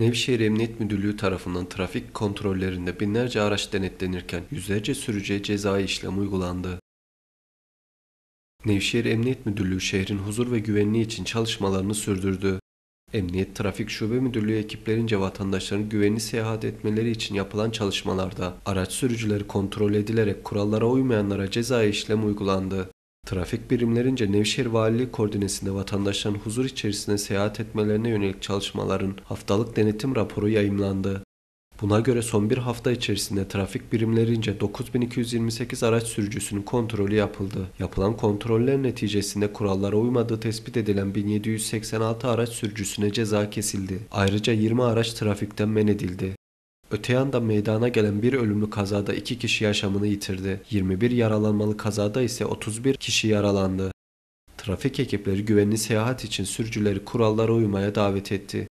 Nevşehir Emniyet Müdürlüğü tarafından trafik kontrollerinde binlerce araç denetlenirken yüzlerce sürücüye cezai işlem uygulandı. Nevşehir Emniyet Müdürlüğü şehrin huzur ve güvenliği için çalışmalarını sürdürdü. Emniyet Trafik Şube Müdürlüğü ekiplerince vatandaşların güvenli seyahat etmeleri için yapılan çalışmalarda araç sürücüleri kontrol edilerek kurallara uymayanlara ceza işlem uygulandı. Trafik birimlerince Nevşehir Valiliği koordinesinde vatandaşların huzur içerisinde seyahat etmelerine yönelik çalışmaların haftalık denetim raporu yayımlandı. Buna göre son bir hafta içerisinde trafik birimlerince 9228 araç sürücüsünün kontrolü yapıldı. Yapılan kontroller neticesinde kurallara uymadığı tespit edilen 1786 araç sürücüsüne ceza kesildi. Ayrıca 20 araç trafikten men edildi. Öte yanda meydana gelen bir ölümlü kazada 2 kişi yaşamını yitirdi. 21 yaralanmalı kazada ise 31 kişi yaralandı. Trafik ekipleri güvenli seyahat için sürücüleri kurallara uymaya davet etti.